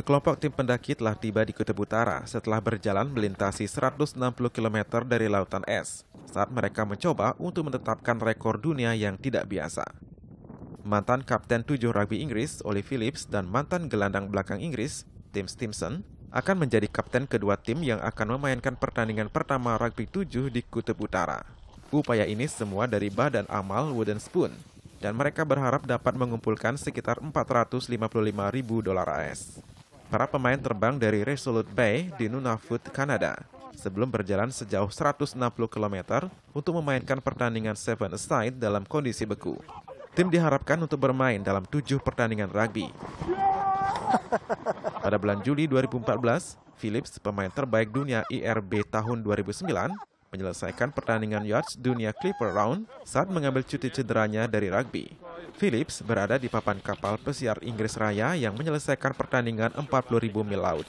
Sekelompok tim pendaki telah tiba di Kutub Utara setelah berjalan melintasi 160 km dari lautan es saat mereka mencoba untuk menetapkan rekor dunia yang tidak biasa. Mantan Kapten tujuh Rugby Inggris, Oli Phillips, dan mantan gelandang belakang Inggris, Tim Stimson, akan menjadi kapten kedua tim yang akan memainkan pertandingan pertama Rugby tujuh di Kutub Utara. Upaya ini semua dari Badan Amal Wooden Spoon, dan mereka berharap dapat mengumpulkan sekitar 455 ribu dolar AS. Para pemain terbang dari Resolute Bay di Nunavut, Kanada, sebelum berjalan sejauh 160 km untuk memainkan pertandingan Seven Aside dalam kondisi beku. Tim diharapkan untuk bermain dalam tujuh pertandingan rugby. Pada bulan Juli 2014, Philips, pemain terbaik dunia IRB tahun 2009, menyelesaikan pertandingan Yards Dunia Clipper Round saat mengambil cuti cederanya dari rugby. Phillips berada di papan kapal pesiar Inggris Raya yang menyelesaikan pertandingan 40.000 mil laut.